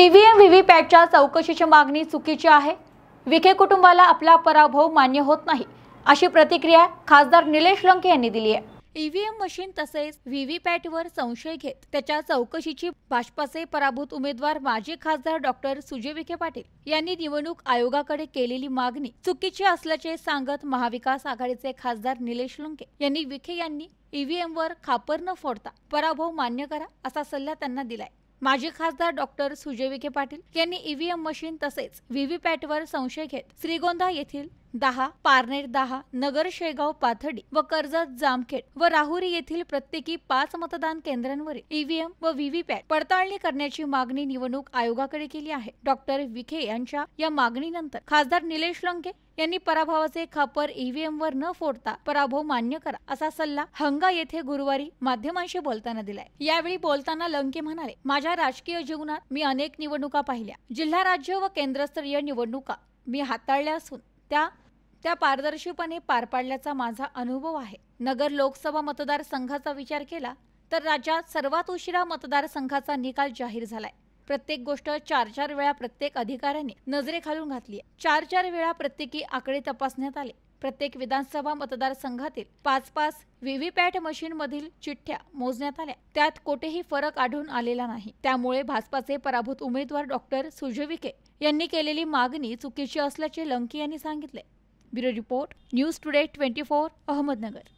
EVM व्हीव्हीपॅटच्या चौकशीची मागणी चुकीची आहे विखे कुटुंबाला आपला पराभव मान्य होत नाही अशी प्रतिक्रिया खासदार निलेश लंके यांनी दिली आहे ईव्हीएम मशीन तसेच व्हीव्हीपॅटवर संशय घेत त्याच्या चौकशीची भाजपाचे पराभूत उमेदवार माजी खासदार डॉक्टर सुजय विखे पाटील यांनी निवडणूक आयोगाकडे केलेली मागणी चुकीची असल्याचे सांगत महाविकास आघाडीचे खासदार निलेश लंके यांनी विखे यांनी वर खापर न फोडता पराभव मान्य करा असा सल्ला त्यांना दिलाय माजी खासदार डॉक्टर सुजय विखे पाटील यांनी ईव्हीएम मशीन तसेच व्हीव्हीपॅटवर संशय घेत श्रीगोंदा येथील दहा पारनेर दहा नगर शेगाव पाथडी व कर्जत जामखेड व राहुरी येथील प्रत्येकी पाच मतदान केंद्रांवर ईव्हीएम व व्हीव्हीपॅट पडताळणी करण्याची मागणी निवडणूक आयोगाकडे केली आहे डॉक्टर विखे यांच्या या मागणीनंतर खासदार निलेश लंके यांनी पराभवाचे खापर ईव्हीएम वर न फोडता पराभव मान्य करा असा सल्ला हंगा येथे गुरुवारी माध्यमांशी बोलताना दिलाय यावेळी बोलताना लंके म्हणाले माझ्या राजकीय जीवनात मी अनेक निवडणुका पाहिल्या जिल्हा राज्य व केंद्रस्तरीय निवडणुका मी हाताळल्या असून त्या त्या पारदर्शीपणे पार पाडल्याचा माझा अनुभव आहे नगर लोकसभा मतदारसंघाचा विचार केला तर राज्यात सर्वात उशिरा मतदारसंघाचा निकाल जाहीर झालाय प्रत्येक गोष्ट चार चार वेळा प्रत्येक अधिकाऱ्याने नजरेखालून घातली चार चार वेळा प्रत्येकी आकडे तपासण्यात आले प्रत्येक विधानसभा मतदारसंघातील पाच पाच व्हीव्हीपॅट मशीनमधील चिठ्ठ्या मोजण्यात आल्या त्यात कोठेही फरक आढळून आलेला नाही त्यामुळे भाजपाचे पराभूत उमेदवार डॉक्टर सुजय विखे यांनी केलेली मागणी चुकीची असल्याचे लंकी यांनी सांगितले bureau report news today twenty four Ahmednagar